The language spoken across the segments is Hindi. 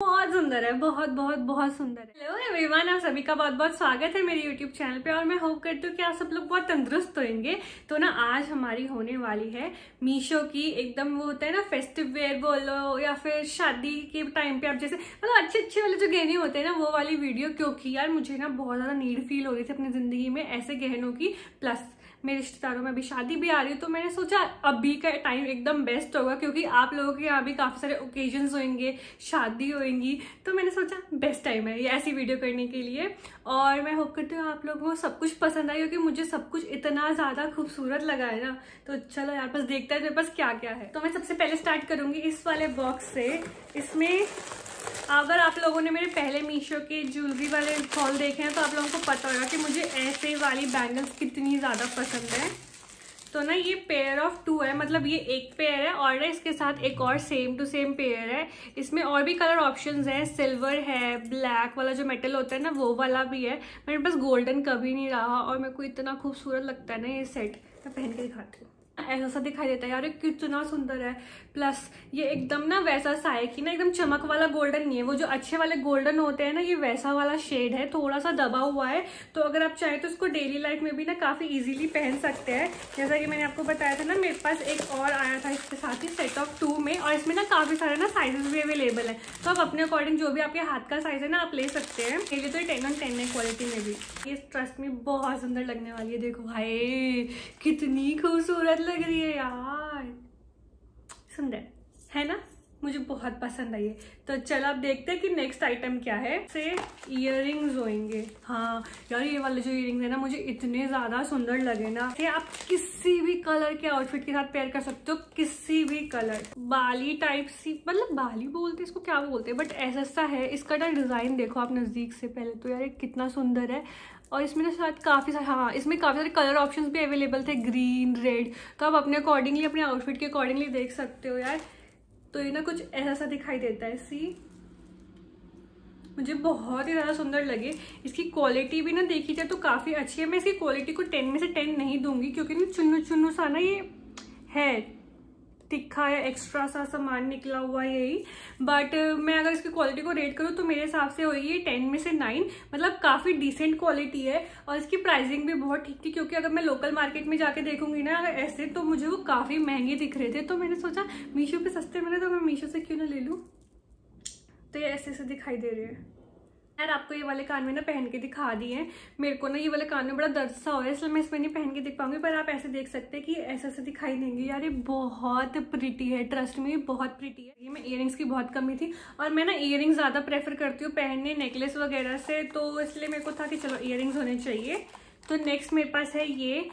बहुत सुंदर है बहुत बहुत बहुत सुंदर है हेलो एवरीवन आप सभी का बहुत बहुत स्वागत है मेरे यूट्यूब चैनल पे और मैं होप करती हूँ कि आप सब लोग बहुत तंदुरुस्त होंगे तो ना आज हमारी होने वाली है मीशो की एकदम वो होता है ना फेस्टिव वेयर बोलो या फिर शादी के टाइम पे आप जैसे मतलब अच्छे अच्छे वाले जो गहने होते हैं ना वो वाली वीडियो क्योंकि यार मुझे ना बहुत ज़्यादा नीड फील हो रही थी अपनी ज़िंदगी में ऐसे गहनों की प्लस मेरे रिश्तेदारों में अभी शादी भी आ रही है तो मैंने सोचा अभी का टाइम एकदम बेस्ट होगा क्योंकि आप लोगों के यहाँ भी काफ़ी सारे ओकेजन्स होंगे शादी होएंगी तो मैंने सोचा बेस्ट टाइम है ये ऐसी वीडियो करने के लिए और मैं होप करती हूँ आप लोगों को सब कुछ पसंद आया क्योंकि मुझे सब कुछ इतना ज़्यादा खूबसूरत लगा है ना तो चलो यार बस देखता है मेरे पास क्या क्या है तो मैं सबसे पहले स्टार्ट करूँगी इस वाले बॉक्स से इसमें अगर आप लोगों ने मेरे पहले मीशो के ज्वेलरी वाले हॉल देखे हैं तो आप लोगों को पता होगा कि मुझे ऐसे वाली बैंगल्स कितनी ज़्यादा पसंद है तो ना ये पेयर ऑफ टू है मतलब ये एक पेयर है और ना इसके साथ एक और सेम टू सेम पेयर है इसमें और भी कलर ऑप्शंस हैं सिल्वर है ब्लैक वाला जो मेटल होता है ना वो वाला भी है मेरे पास गोल्डन कभी नहीं रहा और मेरे को इतना खूबसूरत लगता है ना ये सेट मैं पहन के दिखाती हूँ ऐसा सा दिखाई देता है यार ये कितना सुंदर है प्लस ये एकदम ना वैसा सा है कि ना एकदम चमक वाला गोल्डन नहीं है वो जो अच्छे वाले गोल्डन होते हैं ना ये वैसा वाला शेड है थोड़ा सा दबा हुआ है तो अगर आप चाहें तो इसको डेली लाइफ में भी ना काफ़ी ईजिली पहन सकते हैं जैसा कि मैंने आपको बताया था ना मेरे पास एक और आया था इसके साथ ही सेट ऑफ टू में और इसमें ना काफ़ी सारे ना साइजेस भी अवेलेबल है तो आप अपने अकॉर्डिंग जो भी आपके हाथ का साइज है ना आप ले सकते हैं ये तो टेन ऑन टेन है क्वालिटी में भी ये ट्रस्ट में बहुत सुंदर लगने वाली है देखो भाई कितनी खूबसूरत लग लग रही है यार सुंदर है ना मुझे बहुत पसंद आई है तो चल आप देखते हैं कि नेक्स्ट आइटम क्या है से इयर रिंग्स होएंगे हाँ यार ये वाले जो इयर है ना मुझे इतने ज़्यादा सुंदर लगे ना कि आप किसी भी कलर के आउटफिट के साथ पेयर कर सकते हो किसी भी कलर बाली टाइप सी मतलब बाली बोलते इसको क्या बोलते हैं बट ऐसा सा है इसका ना डिज़ाइन देखो आप नज़दीक से पहले तो यार कितना सुंदर है और इसमें ना शायद काफ़ी सारे हाँ इसमें काफ़ी सारे कलर ऑप्शंस भी अवेलेबल थे ग्रीन रेड तो आप अपने अकॉर्डिंगली अपने आउटफिट के अकॉर्डिंगली देख सकते हो यार तो ये ना कुछ ऐसा सा दिखाई देता है सी मुझे बहुत ही ज़्यादा सुंदर लगे इसकी क्वालिटी भी ना देखी जाए तो काफ़ी अच्छी है मैं इसकी क्वालिटी को टेन में से टेन नहीं दूंगी क्योंकि ना चुनु चुनु सा ना ये है तिखा या एक्स्ट्रा सा सामान निकला हुआ है यही बट मैं अगर इसकी क्वालिटी को रेट करूँ तो मेरे हिसाब से होगी ये टेन में से नाइन मतलब काफ़ी डिसेंट क्वालिटी है और इसकी प्राइसिंग भी बहुत ठीक थी क्योंकि अगर मैं लोकल मार्केट में जाके देखूंगी ना अगर ऐसे तो मुझे वो काफ़ी महंगे दिख रहे थे तो मैंने सोचा मीशो पे सस्ते मिले तो मैं मीशो से क्यों ना ले लूँ तो ये ऐसे ऐसे दिखाई दे रहे हैं यार आपको ये वाले कान में ना पहन के दिखा दिए हैं मेरे को ना ये वाले कान में बड़ा दर्द सा हो रहा है इसलिए मैं इसमें नहीं पहन के दिख पाऊंगी पर आप ऐसे देख सकते हैं कि ऐसे ऐसे दिखाई देंगे यार ये बहुत प्रिटी है ट्रस्ट में बहुत प्रिटी है ये मैं इयर की बहुत कमी थी और मैं ना इयर ज़्यादा प्रेफर करती हूँ पहनने नेकलेस वगैरह से तो इसलिए मेरे को था कि चलो इयर होने चाहिए तो नेक्स्ट मेरे पास है ये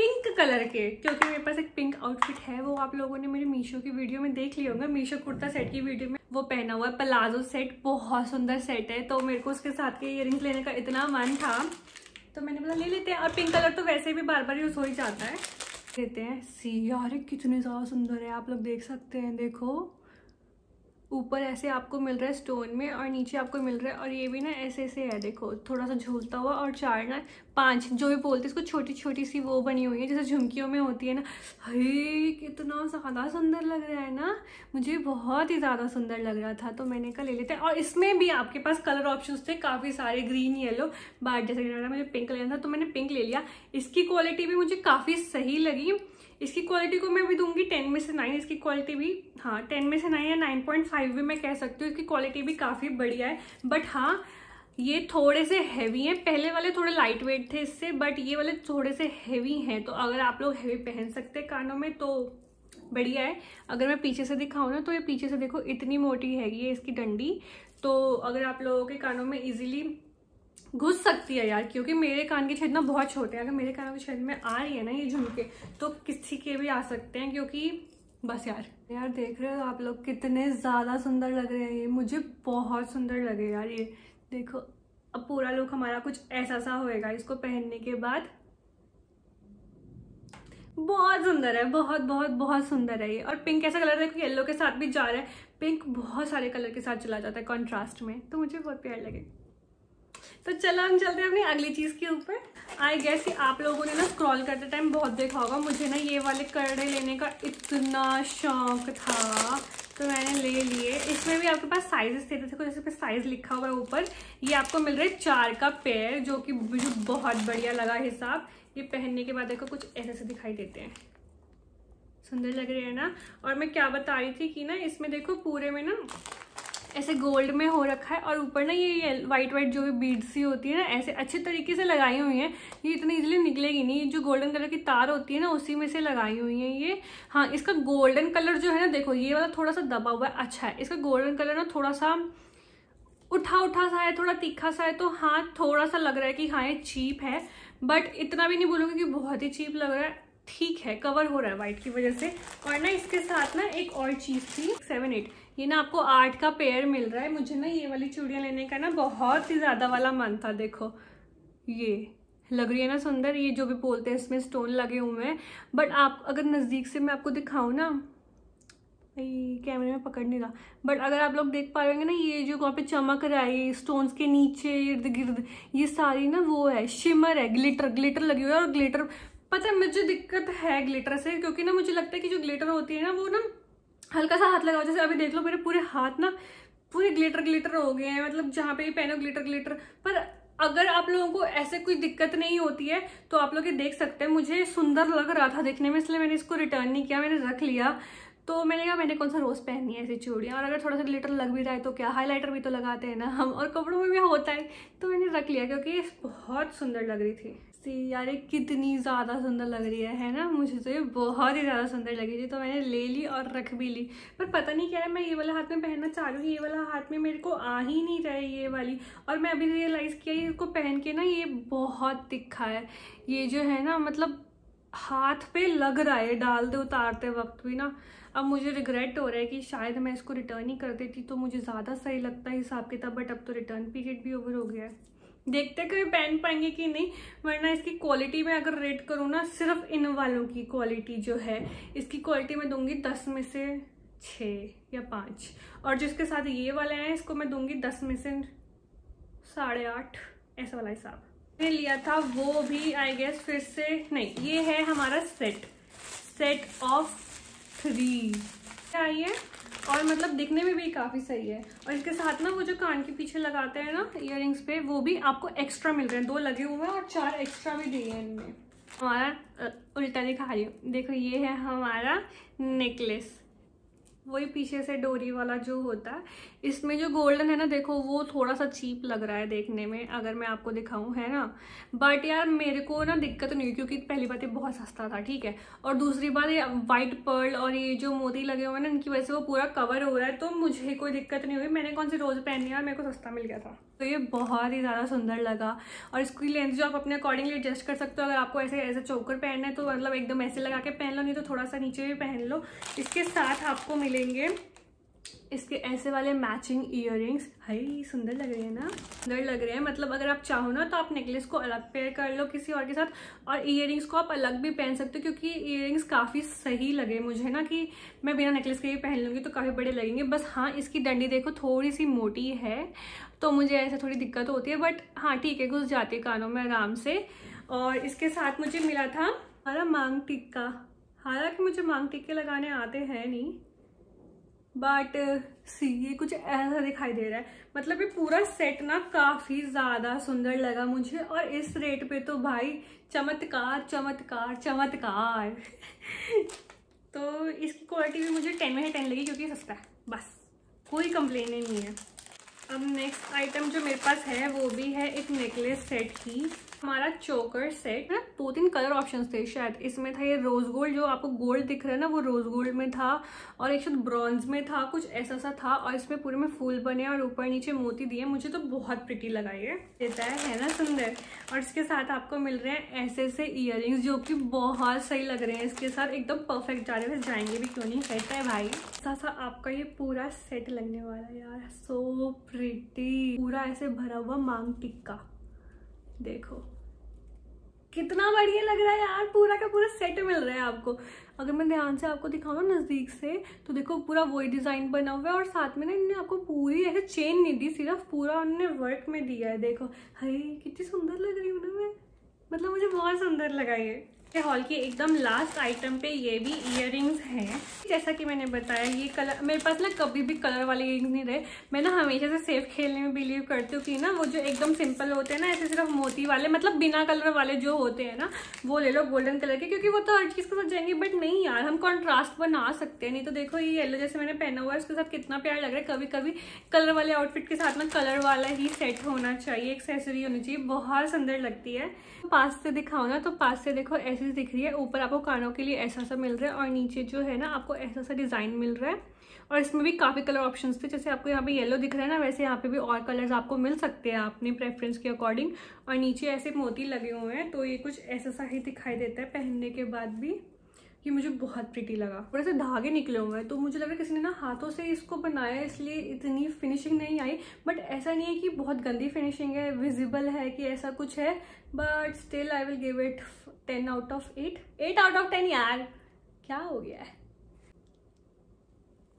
पिंक कलर के क्योंकि मेरे पास एक पिंक आउटफिट है वो आप लोगों ने मेरे मीशो की वीडियो में देख लिया होगा मीशो कुर्ता सेट की वीडियो में वो पहना हुआ है प्लाजो सेट बहुत सुंदर सेट है तो मेरे को उसके साथ के इयर लेने का इतना मन था तो मैंने बोला ले लेते हैं और पिंक कलर तो वैसे भी बार बार यूज़ हो ही जाता है लेते हैं सी यार कितने ज़्यादा सुंदर है आप लोग देख सकते हैं देखो ऊपर ऐसे आपको मिल रहा है स्टोन में और नीचे आपको मिल रहा है और ये भी ना ऐसे ऐसे है देखो थोड़ा सा झूलता हुआ और चार ना पाँच जो भी बोलते हैं इसको छोटी छोटी सी वो बनी हुई है जैसे झुमकियों में होती है ना हे कितना ज़्यादा सुंदर लग रहा है ना मुझे बहुत ही ज़्यादा सुंदर लग रहा था तो मैंने कहा ले लेते हैं और इसमें भी आपके पास कलर ऑप्शन थे काफ़ी सारे ग्रीन येलो बाट जैसे मुझे पिंक लेना था तो मैंने पिंक ले लिया इसकी क्वालिटी भी मुझे काफ़ी सही लगी इसकी क्वालिटी को मैं भी दूंगी टेन में से नाइन इसकी क्वालिटी भी हाँ टेन में से नाइन या नाइन पॉइंट फाइव भी मैं कह सकती हूँ इसकी क्वालिटी भी काफ़ी बढ़िया है बट हाँ ये थोड़े से हैवी हैं पहले वाले थोड़े लाइट वेट थे इससे बट ये वाले थोड़े से हैवी हैं तो अगर आप लोग हैवी पहन सकते कानों में तो बढ़िया है अगर मैं पीछे से दिखाऊँ ना तो ये पीछे से देखो इतनी मोटी हैगी है इसकी डंडी तो अगर आप लोगों के कानों में इजीली घुस सकती है यार क्योंकि मेरे कान के छेद ना बहुत छोटे हैं अगर मेरे कान के छेद में आ रही है ना ये झुमके तो किसी के भी आ सकते हैं क्योंकि बस यार यार देख रहे हो आप लोग कितने ज़्यादा सुंदर लग रहे हैं ये मुझे बहुत सुंदर लगे यार ये देखो अब पूरा लुक हमारा कुछ ऐसा सा होएगा इसको पहनने के बाद बहुत सुंदर है बहुत बहुत बहुत सुंदर है ये और पिंक ऐसा कलर देखो येलो के साथ भी जा रहा है पिंक बहुत सारे कलर के साथ चला जाता है कॉन्ट्रास्ट में तो मुझे बहुत प्यार लगे तो चलो हम चलते हैं अपनी अगली चीज़ के ऊपर आई गेस आप लोगों ने ना स्क्रॉल करते टाइम बहुत देखा होगा मुझे ना ये वाले कड़े लेने का इतना शौक था तो मैंने ले लिए इसमें भी आपके पास साइजेस थे देखो जैसे पे साइज लिखा हुआ है ऊपर ये आपको मिल रहा है चार का पेयर जो कि मुझे बहुत बढ़िया लगा हिसाब ये पहनने के बाद देखो कुछ ऐसे से दिखाई देते हैं सुंदर लग रही है ना और मैं क्या बता रही थी कि ना इसमें देखो पूरे में ना ऐसे गोल्ड में हो रखा है और ऊपर ना ये वाइट वाइट जो भी बीड सी होती है ना ऐसे अच्छे तरीके से लगाई हुई हैं ये इतनी इजीली निकलेगी नहीं जो गोल्डन कलर की तार होती है ना उसी में से लगाई हुई है ये हाँ इसका गोल्डन कलर जो है ना देखो ये वाला थोड़ा सा दबा हुआ है अच्छा है इसका गोल्डन कलर ना थोड़ा सा उठा उठा सा है थोड़ा तीखा सा है तो हाँ थोड़ा सा लग रहा है कि हाँ ये चीप है बट इतना भी नहीं बोलूँगी कि बहुत ही चीप लग रहा है ठीक है कवर हो रहा है वाइट की वजह से और ना इसके साथ ना एक और चीज़ थी सेवन एट ये ना आपको आठ का पेयर मिल रहा है मुझे ना ये वाली चूड़ियाँ लेने का ना बहुत ही ज़्यादा वाला मन था देखो ये लग रही है ना सुंदर ये जो भी बोलते हैं इसमें स्टोन लगे हुए हैं बट आप अगर नज़दीक से मैं आपको दिखाऊँ ना कैमरे में पकड़ नहीं रहा बट अगर आप लोग देख पा रहे ना ये जो वहाँ पे चमक रहा है ये के नीचे इर्द गिर्द ये सारी ना वो है शिमर है ग्लिटर ग्लिटर लगी हुई है और ग्लिटर पता है मुझे दिक्कत है ग्लिटर से क्योंकि ना मुझे लगता है कि जो ग्लिटर होती है ना वो ना हल्का सा हाथ लगाओ जैसे अभी देख लो मेरे पूरे हाथ ना पूरे ग्लिटर ग्लिटर हो गए हैं मतलब जहाँ पे भी पहनो ग्लिटर ग्लिटर पर अगर आप लोगों को ऐसे कोई दिक्कत नहीं होती है तो आप लोग ये देख सकते हैं मुझे सुंदर लग रहा था देखने में इसलिए मैंने इसको रिटर्न नहीं किया मैंने रख लिया तो मैंने कहा मैंने कौन सा रोज़ पहननी है ऐसी चूड़ियाँ और अगर थोड़ा सा ग्लिटर लग भी जाए तो क्या हाईलाइटर भी तो लगाते हैं ना हम और कपड़ों में भी होता है तो मैंने रख लिया क्योंकि बहुत सुंदर लग रही थी से यार ये कितनी ज़्यादा सुंदर लग रही है है ना मुझे तो ये बहुत ही ज़्यादा सुंदर लगी थी तो मैंने ले ली और रख भी ली पर पता नहीं क्या है मैं ये वाला हाथ में पहनना चाह रही हूँ ये वाला हाथ में मेरे को आ ही नहीं रहा है ये वाली और मैं अभी रियलाइज़ किया ये इसको पहन के ना ये बहुत तिखा है ये जो है ना मतलब हाथ पे लग रहा है डालते उतारते वक्त भी ना अब मुझे रिग्रेट हो रहा है कि शायद मैं इसको रिटर्न ही कर देती तो मुझे ज़्यादा सही लगता है हिसाब किताब बट अब तो रिटर्न पीरियड भी ओवर हो गया है देखते कभी पहन पाएंगे कि नहीं वरना इसकी क्वालिटी में अगर रेट करूँ ना सिर्फ इन वालों की क्वालिटी जो है इसकी क्वालिटी मैं दूंगी दस में से छः या पाँच और जिसके साथ ये वाले हैं इसको मैं दूंगी दस में से साढ़े आठ ऐसा वाला हिसाब मैंने लिया था वो भी आई गेस फिर से नहीं ये है हमारा सेट सेट ऑफ थ्री क्या आई है और मतलब दिखने में भी काफ़ी सही है और इसके साथ ना वो जो कान के पीछे लगाते हैं ना इयर पे वो भी आपको एक्स्ट्रा मिल रहे हैं दो लगे हुए हैं और चार एक्स्ट्रा भी दिए हैं इनमें हमारा उल्टा दिखा रही हूँ देखो ये है हमारा नेकलेस वही पीछे से डोरी वाला जो होता है इसमें जो गोल्डन है ना देखो वो थोड़ा सा चीप लग रहा है देखने में अगर मैं आपको दिखाऊं है ना बट यार मेरे को ना दिक्कत नहीं हुई क्योंकि पहली बात ये बहुत सस्ता था ठीक है और दूसरी बात ये वाइट पर्ल और ये जो मोती लगे हुए हैं ना इनकी वजह से वो पूरा कवर हो रहा है तो मुझे कोई दिक्कत नहीं हुई मैंने कौन सी रोज़ पहननी है और मेरे को सस्ता मिल गया था तो ये बहुत ही ज़्यादा सुंदर लगा और इसकी लेंथ जो आप अपने अकॉर्डिंगली एडजस्ट कर सकते हो अगर आपको ऐसे ऐसे चौकर पहनना है तो मतलब एकदम ऐसे लगा के पहन लो नहीं तो थोड़ा सा नीचे भी पहन लो इसके साथ आपको मिलेंगे इसके ऐसे वाले मैचिंग इयर हाई सुंदर लग रहे हैं ना सुंदर लग रहे हैं मतलब अगर आप चाहो ना तो आप नेकलेस को अलग पेयर कर लो किसी और के साथ और इयर को आप अलग भी पहन सकते हो क्योंकि इयर काफ़ी सही लगे मुझे ना कि मैं बिना नेकलेस के ही पहन लूँगी तो काफ़ी बड़े लगेंगे बस हाँ इसकी डंडी देखो थोड़ी सी मोटी है तो मुझे ऐसे थोड़ी दिक्कत होती है बट हाँ ठीक है घुस जाती है कानों में आराम से और इसके साथ मुझे मिला था हमारा मांग टिक्का हालांकि मुझे मांग टिक्के लगाने आते हैं नहीं बट सी uh, ये कुछ ऐसा दिखाई दे रहा है मतलब ये पूरा सेट ना काफ़ी ज़्यादा सुंदर लगा मुझे और इस रेट पे तो भाई चमत्कार चमत्कार चमत्कार तो इसकी क्वालिटी भी मुझे टेन में ही टेन लगी क्योंकि सस्ता है बस कोई कंप्लेन नहीं है अब नेक्स्ट आइटम जो मेरे पास है वो भी है एक नेकलेस सेट की हमारा चोकर सेट ना दो तीन कलर ऑप्शंस थे शायद इसमें था ये रोज गोल्ड जो आपको गोल्ड दिख रहा है ना वो रोज गोल्ड में था और एक शायद ब्रॉन्ज में था कुछ ऐसा सा था और इसमें पूरे में फूल बने और ऊपर नीचे मोती दिए मुझे तो बहुत प्रिटी लगा ये देता है, है ना सुंदर और इसके साथ आपको मिल रहे हैं ऐसे ऐसे इयर जो कि बहुत सही लग रहे हैं इसके साथ एकदम परफेक्ट जा रहे हैं जाएंगे भी क्यों नहीं कहता है भाई ऐसा सा आपका ये पूरा सेट लगने वाला है यार सो प्रिटी पूरा ऐसे भरा हुआ मांग टिक्का देखो कितना बढ़िया लग रहा है यार पूरा का पूरा सेट मिल रहा है आपको अगर मैं ध्यान से आपको दिखाऊँ नज़दीक से तो देखो पूरा वही डिज़ाइन बना हुआ है और साथ में ना इन्होंने आपको पूरी ऐसे चेन नहीं दी सिर्फ पूरा उन्होंने वर्क में दिया है देखो हरे कितनी सुंदर लग रही हूँ ना मैं मतलब मुझे बहुत सुंदर लगा ये हॉल के एकदम लास्ट आइटम पे ये भी इयर हैं जैसा कि मैंने बताया ये कलर मेरे पास ना कभी भी कलर वाले इयर नहीं रहे मैं ना हमेशा से सेफ खेलने में बिलीव करती हूँ कि ना वो जो एकदम सिंपल होते हैं ना ऐसे सिर्फ मोती वाले मतलब बिना कलर वाले जो होते हैं ना वो ले लो गोल्डन कलर के क्योंकि वो तो हर चीज़ के साथ जाएंगे बट नहीं यार हम कॉन्ट्रास्ट बना सकते हैं नहीं तो देखो ये येलो जैसे मैंने पहना हुआ है उसके साथ कितना प्यार लग रहा है कभी कभी कलर वाले आउटफिट के साथ ना कलर वाला ही सेट होना चाहिए एक्सेसरी होनी चाहिए बहुत सुंदर लगती है पास से दिखाओ ना तो पास से देखो ऐसे ऐसे दिख रही है ऊपर आपको कानों के लिए ऐसा सा मिल रहा है और नीचे जो है ना आपको ऐसा सा डिज़ाइन मिल रहा है और इसमें भी काफ़ी कलर ऑप्शंस थे जैसे आपको यहाँ पे येलो दिख रहा है ना वैसे यहाँ पे भी और कलर्स आपको मिल सकते हैं अपने प्रेफरेंस के अकॉर्डिंग और नीचे ऐसे मोती लगे हुए हैं तो ये कुछ ऐसा सा ही दिखाई देता है पहनने के बाद भी ये मुझे बहुत प्रिटी लगा और ऐसे धागे निकले हुए हैं तो मुझे लग रहा है किसी ने ना हाथों से इसको बनाया इसलिए इतनी फिनिशिंग नहीं आई बट ऐसा नहीं है कि बहुत गंदी फिनिशिंग है विजिबल है कि ऐसा कुछ है but still I will give it ten out of eight eight out of ten यार क्या हो गया है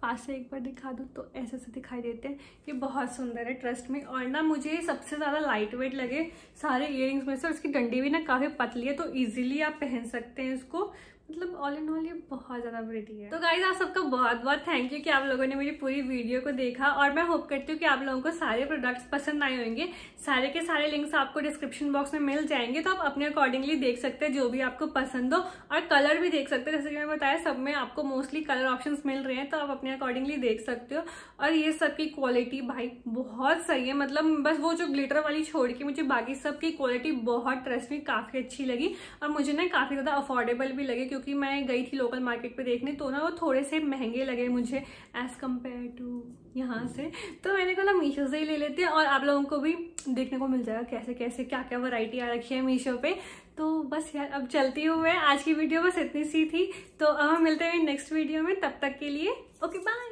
पास से एक बार दिखा दूँ तो ऐसे से दिखाई देते हैं ये बहुत सुंदर है ट्रस्ट में और ना मुझे सबसे ज़्यादा लाइट वेट लगे सारे इयर में से इसकी डंडी भी ना काफ़ी पतली है तो ईजिली आप पहन सकते हैं इसको मतलब ऑल इन ऑल ये बहुत ज़्यादा प्रिटी है तो गाइज आप सबका बहुत बहुत थैंक यू कि आप लोगों ने मेरी पूरी वीडियो को देखा और मैं होप करती हूँ कि आप लोगों को सारे प्रोडक्ट्स पसंद आए होंगे सारे के सारे लिंक्स आपको डिस्क्रिप्शन बॉक्स में मिल जाएंगे तो आप अपने अकॉर्डिंगली देख सकते हैं जो भी आपको पसंद हो और कलर भी देख सकते हैं जैसे कि मैंने बताया सब में आपको मोस्टली कलर ऑप्शन मिल रहे हैं तो आप अपने अकॉर्डिंगली देख सकते हो और ये सब की क्वालिटी भाई बहुत सही है मतलब बस वो जो ग्लिटर वाली छोड़ के मुझे बाकी सब की क्वालिटी बहुत ट्रस्ट में काफ़ी अच्छी लगी और मुझे ना काफ़ी ज़्यादा अफोर्डेबल भी लगे क्योंकि क्योंकि मैं गई थी लोकल मार्केट पे देखने तो ना वो थोड़े से महंगे लगे मुझे एज़ कम्पेयर टू यहाँ से तो मैंने कहा ना मीशो से ही ले लेते हैं और आप लोगों को भी देखने को मिल जाएगा कैसे कैसे क्या क्या वैरायटी आ रखी है मीशो पे तो बस यार अब चलती हूँ मैं आज की वीडियो बस इतनी सी थी तो अब हम मिलते हैं नेक्स्ट वीडियो में तब तक के लिए ओके बाय